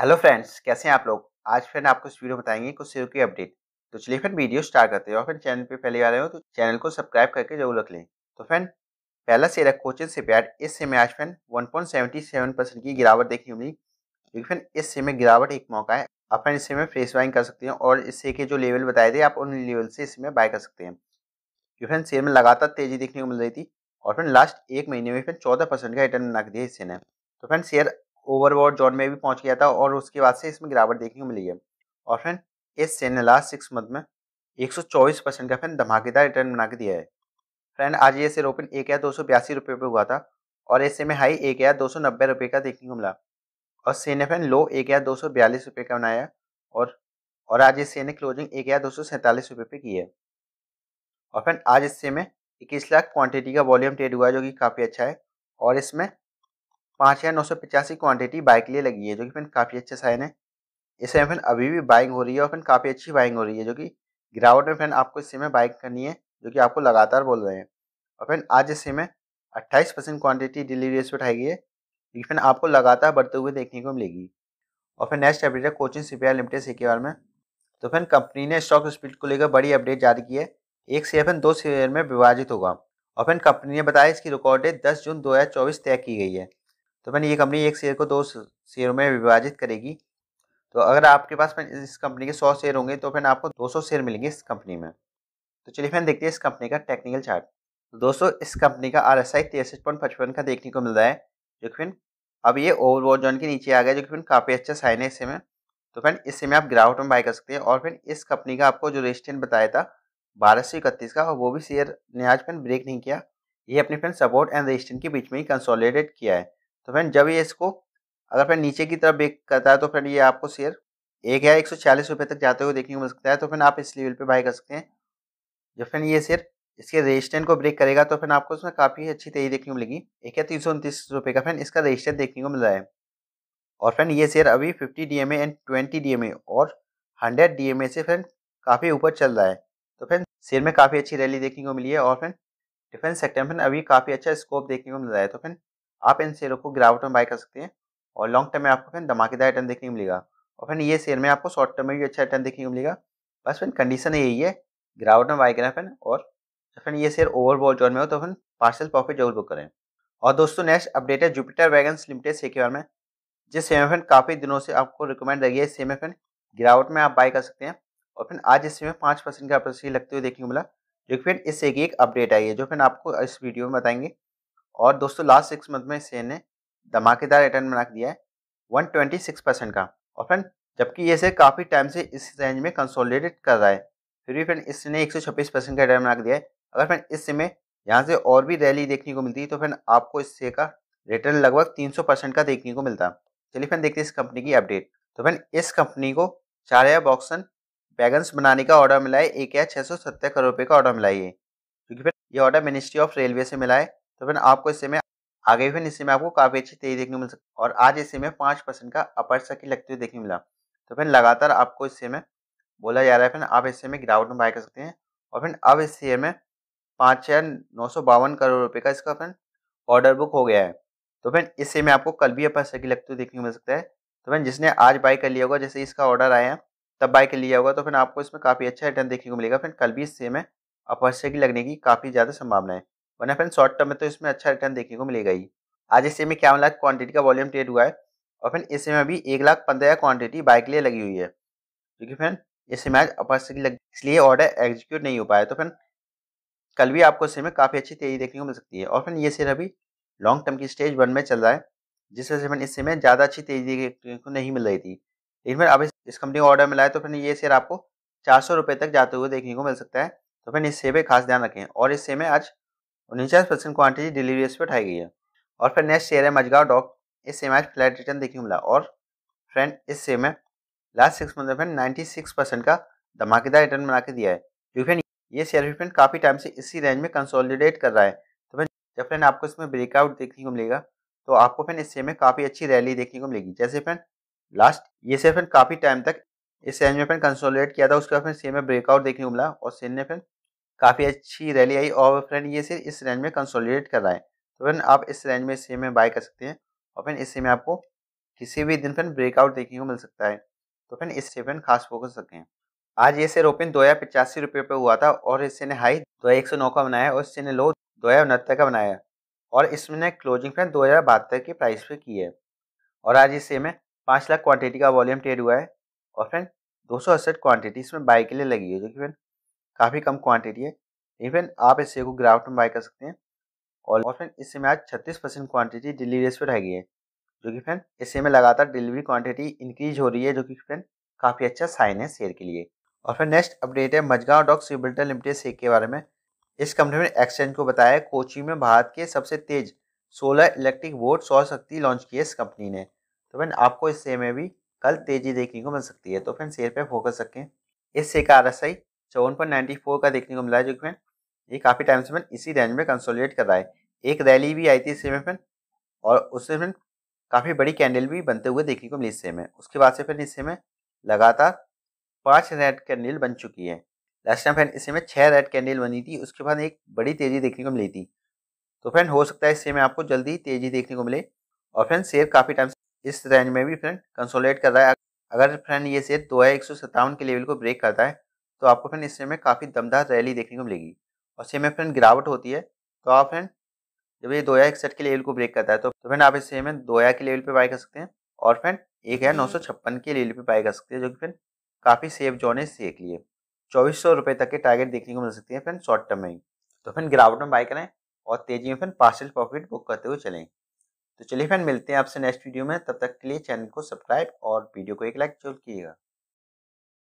Hello friends कैसे हैं आप लोग आज फ्रेंड आपको इस वीडियो बताएंगे कुछ सेव की अपडेट तो चलिए फ्रेंड वीडियो स्टार्ट करते हैं और फिर चैनल पे पहले आ रहे हो तो चैनल को सब्सक्राइब करके जरूर रख लें तो फ्रेंड पहला शेयर है कोचिंग से प्यार इससे में आज फ्रेंड one point seventy seven percent की गिरावट देखने को मिली लेकिन फ्रेंड इससे में गिरावट एक मौका है आप फ्रेंड इससे में फ्रेश बाइंग कर सकते हैं और इससे के जो लेवल बताए थे आप उन लेवल से इसमें बाय कर सकते हैं क्योंकि फ्रेंड शेयर में लगातार तेजी देखने को मिल रही थी और फ्रेंड लास्ट एक महीने में फिर चौदह परसेंट का रिटर्न रख दिया इससे ने तो फ्रेंड शेयर ओवरवॉट जोन में भी पहुंच गया था और उसके बाद से इसमें गिरावट देखने को मिली है और फ्रेंड इस सेल ने लास्ट सिक्स मंथ में 124 परसेंट का फ्रेंड धमाकेदार रिटर्न बना के दिया है फ्रेंड आज ये सेल ओपन एक हज़ार दो सौ बयासी रुपये पर हुआ था और ऐसे में हाई एक हज़ार दो सौ नब्बे रुपये का देखने को मिला और सेल ने फ्रेंड लो एक हज़ार दो सौ बयालीस रुपये का बनाया और और आज इस सेल ने क्लोजिंग एक हज़ार दो सौ सैंतालीस रुपये पर की है और फ्रेंड आज इस सेल में इक्कीस लाख क्वान्टिटी का वॉल्यूम ट्रेड हुआ है जो कि काफ़ी अच्छा है और इसमें पाँच हज़ार नौ सौ पचासी क्वान्टिटी बाइक के लिए लगी है जो कि फिर काफ़ी अच्छा साइन है इस में फिर अभी भी बाइंग हो रही है और फिर काफ़ी अच्छी बाइंग हो रही है जो कि गिरावट में फिर आपको इस में बाइक करनी है जो कि आपको लगातार बोल रहे हैं और फिर आज इस में अट्ठाईस परसेंट क्वान्टिटी डिलीवरी इस उठाई गई है जो कि फिर आपको लगातार बढ़ते हुए देखने को मिलेगी और फिर नेक्स्ट अपडेट है कोचिंग सी लिमिटेड सी के बारे में तो फिर कंपनी ने स्टॉक स्पीड को लेकर बड़ी अपडेट जारी की है एक शेयर फिर दो शेयर में विभाजित होगा और फिर कंपनी ने बताया इसकी रिकॉर्ड डेट दस जून चौबीस तय की गई है तो मैंने ये कंपनी एक शेयर को दो शेयरों में विभाजित करेगी तो अगर आपके पास इस कंपनी के सौ शेयर होंगे तो फिर आपको दो सौ शेयर मिलेंगे इस कंपनी में तो चलिए फैन देखते हैं इस कंपनी का टेक्निकल चार्ट तो दोस्तों इस कंपनी का आर एस आई तिरसठ पॉइंट पचपन का देखने को मिल रहा है जो कि फिर अब ये ओवरवॉल जोन के नीचे आ गया जो कि फिर काफ़ी अच्छा साइन है इससे में तो फ्रेंड इससे में आप ग्राउट में बाय कर सकते हैं और फिर इस कंपनी का आपको जो रेस्टेंट बताया था बारह सौ इकतीस का वो भी शेयर ने आज फिर ब्रेक नहीं किया ये अपने फ्रेंड सपोर्ट एंड रेस्टेंट के बीच में ही कंसोलिडेट किया है तो फ्रेंड जब ये इसको अगर फ्रेंड नीचे की तरफ बेक करता है तो फ्रेंड ये आपको शेयर एक या एक सौ चालीस रुपये तक जाते हुए देखने को मिल सकता है तो फ्रेंड आप इस लेवल पे बाई कर सकते हैं जब फ्रेंड ये शेयर इसके रेजिस्टेंट को ब्रेक करेगा तो फिर आपको इसमें काफ़ी अच्छी तेजी देखने को मिलेगी एक या तीन सौ उनतीस रुपये का फैन इसका रेजिस्टेंट देखने को मिल रहा है और फ्रेंड ये शेयर अभी fifty D and twenty D और हंड्रेड डी से फ्रेंड काफ़ी ऊपर चल रहा है तो फ्रेंड शेयर में काफ़ी अच्छी रैली देखने को मिली है और फ्रेंड डिफेंस सेक्टर में अभी काफ़ी अच्छा स्कोप देखने को मिल रहा है तो फ्रेंड आप इन शेयरों को गिरावट में बाय कर सकते हैं और लॉन्ग टर्म में आपको फिर धमाकेदार रिटर्न देखने को मिलेगा और फिर ये शेयर में आपको शॉर्ट टर्म में भी अच्छा रिटर्न देखने को मिलेगा बस फिर कंडीशन यही है गिरावट में बाय करें फिर और फिर ये शेयर ओवरबॉल जोन में हो तो फिर पार्सल प्रॉफिट जरूर बुक करें और दोस्तों नेक्स्ट अपडेट है जुपिटर वैगन्स लिमिटेड शेयर के बारे में जिस शेयर में काफ़ी दिनों से आपको रिकमेंड रही है इस शेयर में गिरावट में आप बाय कर सकते हैं और फिर आज इस में पाँच परसेंट का अपरेसी लगते हुए देखने को मिला जो कि फिर इससे की एक अपडेट आई है जो फिर आपको इस वीडियो में बताएंगे और दोस्तों लास्ट सिक्स मंथ में सेन ने धमाकेदार रिटर्न बना दिया है वन ट्वेंटी सिक्स परसेंट का और फ्रेंड जबकि ये से काफ़ी टाइम से इस रेंज में कंसोलिडेट कर रहा है फिर भी फ्रेंड इसने एक सौ छब्बीस परसेंट का रिटर्न बना दिया है अगर फ्रेंड इस समय यहाँ से और भी रैली देखने को मिलती है तो फ्रेंड आपको इससे का रिटर्न लगभग सौ परसेंट का देखने को मिलता चलिए फ्रेंड देखते हैं इस कंपनी की अपडेट तो फ्रेंड इस कंपनी को चार बॉक्सन बैगन्स बनाने का ऑर्डर मिला है एक हज़ार छः सौ सत्तर करोड़ रुपये का ऑर्डर मिला है क्योंकि फिर ये ऑर्डर मिनिस्ट्री ऑफ रेलवे से मिला है तो फिर आपको इस समय आगे फिर इस समय आपको काफ़ी अच्छी तेजी देखने को मिल सकती और आज इस समय पाँच परसेंट का अपर सर्किट लगते हुए देखने मिला तो फिर लगातार आपको इस समय बोला जा रहा है फिर आप इस समय गिरावट में बाय कर सकते हैं और फिर अब इस शेयर में पाँच हज़ार नौ सौ बावन करोड़ रुपये का इसका फिर ऑर्डर बुक हो गया है तो फिर इस समय में आपको कल भी अपर सर्किट लगते हुए देखने को मिल सकता है तो फिर जिसने आज बाय कर लिया होगा जैसे इसका ऑर्डर आया है तब बाय कर लिया होगा तो फिर आपको इसमें काफ़ी अच्छा रिटर्न देखने को मिलेगा फिर कल भी इस समय में अपर सर्किट लगने की काफ़ी ज़्यादा संभावना है वरना फ्रेंड शॉर्ट टर्म में तो इसमें अच्छा रिटर्न देखने को मिलेगा ही आज इस में क्या लाख क्वांटिटी का वॉल्यूम ट्रेड हुआ है और फिर इस में अभी एक लाख पंद्रह हज़ार क्वान्टिटी बाइक के लिए लगी हुई है क्योंकि फ्रेंड इस समय आज अपर लग इसलिए ऑर्डर एग्जीक्यूट नहीं हो पाया तो फिर कल भी आपको इससे में काफ़ी अच्छी तेजी देखने को मिल सकती है और फिर ये शेयर अभी लॉन्ग टर्म की स्टेज वन में चल रहा है जिस वजह से फिर इससे में ज़्यादा अच्छी तेजी देखने को नहीं मिल रही थी लेकिन फिर अब इस कंपनी का ऑर्डर मिला है तो फिर ये शेयर आपको चार सौ रुपये तक जाते हुए देखने को मिल सकता है तो फिर इस शेयर खास ध्यान रखें और इस समय में आज उनचास परसेंट क्वान्टिटी डिलीवरीज पे उठाई गई है और फिर नेक्स्ट शेयर है मजगाव डॉक इस सेम आज फ्लैट रिटर्न देखने को मिला और फ्रेंड इस सेम में लास्ट सिक्स मंथ में फ्रेंड नाइन्टी सिक्स परसेंट का धमाकेदार रिटर्न बना के दिया है क्योंकि तो फ्रेंड ये शेयर भी फ्रेंड काफ़ी टाइम से इसी रेंज में कंसोलिडेट कर रहा है तो फिर जब फ्रेंड आपको इसमें ब्रेकआउट देखने को मिलेगा तो आपको फ्रेंड इस सेम में काफ़ी अच्छी रैली देखने को मिलेगी जैसे फ्रेंड लास्ट ये शेयर फ्रेंड काफ़ी टाइम तक इस रेंज में फ्रेंड कंसोलिडेट किया था उसके बाद फिर सेम में ब्रेकआउट देखने को मिला और सेम ने फ्रेंड काफ़ी अच्छी रैली आई और फ्रेंड ये सिर्फ इस रेंज में कंसोलिडेट कर रहा है तो फ्रेंड आप इस रेंज में इसी में बाय कर सकते हैं और फ्रेंड इससे में आपको किसी भी दिन फ्रेंड ब्रेकआउट देखने को मिल सकता है तो फ्रेंड इससे फ्रेंड खास फोकस रखें आज ये सिर ओपन दो हज़ार पचासी रुपये पर हुआ था और इससे ने हाई दो हज़ार एक सौ नौ का बनाया और इससे ने लो दो हज़ार उनहत्तर का बनाया और इसमें क्लोजिंग फ्रेंड दो हज़ार बहत्तर के प्राइस पे की है और आज इससे में पाँच लाख क्वान्टिटी का वॉल्यूम ट्रेड हुआ है और फ्रेंड दो सौ अड़सठ क्वांटिटी इसमें बाई के लिए लगी है जो कि फ्रेंड काफ़ी कम क्वांटिटी है इवन आप इस सेब को ग्राफ्ट में बाय कर सकते हैं और फिर इस समय आज छत्तीस परसेंट क्वान्टिटी डिलीवरीज पर रह गई है जो कि फ्रेंड इस समय लगातार डिलीवरी क्वांटिटी इंक्रीज हो रही है जो कि फ्रेंड काफ़ी अच्छा साइन है शेयर के लिए और फिर नेक्स्ट अपडेट है Mazagon dock shipbuilders limited share के बारे में इस कंपनी ने एक्सचेंज को बताया कोची में भारत के सबसे तेज सोलर इलेक्ट्रिक बोट सौर शक्ति लॉन्च की है इस कंपनी ने तो फ्रेंड आपको इस शेयर में भी कल तेजी देखने को मिल सकती है तो फ्रेंड शेयर पर फोकस रखें इस शेयर का आर एस आई चौवन पॉइंट नाइन्टी फोर का देखने को मिला है जो कि ये काफ़ी टाइम से इसी रेंज में कंसोलिडेट कर रहा है एक रैली भी आई थी इससे में और उससे फिर काफ़ी बड़ी कैंडल भी बनते हुए देखने को मिली इससे में उसके बाद से फिर इससे में लगातार पाँच रेड कैंडल बन चुकी है लास्ट टाइम फ्रेंड इससे में छः रेड कैंडल बनी थी उसके बाद एक बड़ी तेज़ी देखने को मिली थी तो फ्रेंड हो सकता है इससे में आपको जल्दी तेज़ी देखने को मिले और फ्रेंड शेयर काफ़ी टाइम इस रेंज में भी फ्रेंड कंसोलेट कर रहा है अगर फ्रेंड ये शेयर दो है एक के लेवल को ब्रेक करता है तो आपको फ्रेंड इस में काफ़ी दमदार रैली देखने को मिलेगी और सेम में फ्रेंड गिरावट होती है तो आप फ्रेंड जब ये दो एक सेट के लेवल को ब्रेक करता है तो, तो फ्रेंड आप इस समय में दो के लेवल पर बाई कर सकते हैं और फ्रेंड एक हज़ार नौ सौ हम्म। छप्पन के लेवल पर बाई कर सकते हैं जो कि फ्रेंड काफ़ी सेफ जोन है सेक लिए चौबीस सौ रुपये तक के टारगेट देखने को मिल सकती है फ्रेंड शॉर्ट टर्म में ही तो फ्रेंड गिरावट में बाय करें और तेज़ी में फ्रेंड पार्सल प्रॉफिट बुक करते हुए चलें तो चलिए फ्रेंड मिलते हैं आपसे नेक्स्ट वीडियो में तब तक के लिए चैनल को सब्सक्राइब और वीडियो को एक लाइक जरूर कीजिएगा